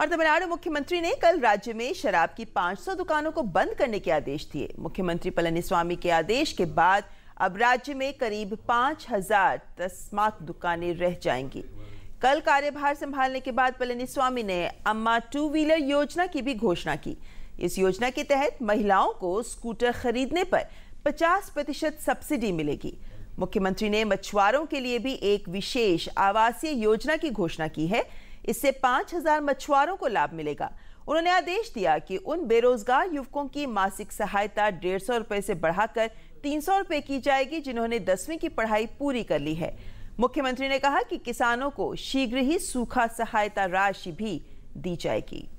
और तमिलनाडु तो मुख्यमंत्री ने कल राज्य में शराब की 500 दुकानों को बंद करने के आदेश दिए मुख्यमंत्री पलनीस्वामी के आदेश के बाद अब राज्य में करीब 5000 तस्मात दुकानें रह जाएंगी कल कार्यभार संभालने के बाद पलनीस्वामी ने अम्मा टू व्हीलर योजना की भी घोषणा की इस योजना के तहत महिलाओं को स्कूटर खरीदने पर 50 प्रतिशत सब्सिडी मिलेगी मुख्यमंत्री ने मछुआरों के लिए भी एक विशेष आवासीय योजना की घोषणा की है इससे 5000 मछुआरों को लाभ मिलेगा उन्होंने आदेश दिया कि उन बेरोजगार युवकों की मासिक सहायता डेढ़ सौ रुपए से बढ़ाकर तीन सौ रुपए की जाएगी जिन्होंने दसवीं की पढ़ाई पूरी कर ली है मुख्यमंत्री ने कहा कि किसानों को शीघ्र ही सूखा सहायता राशि भी दी जाएगी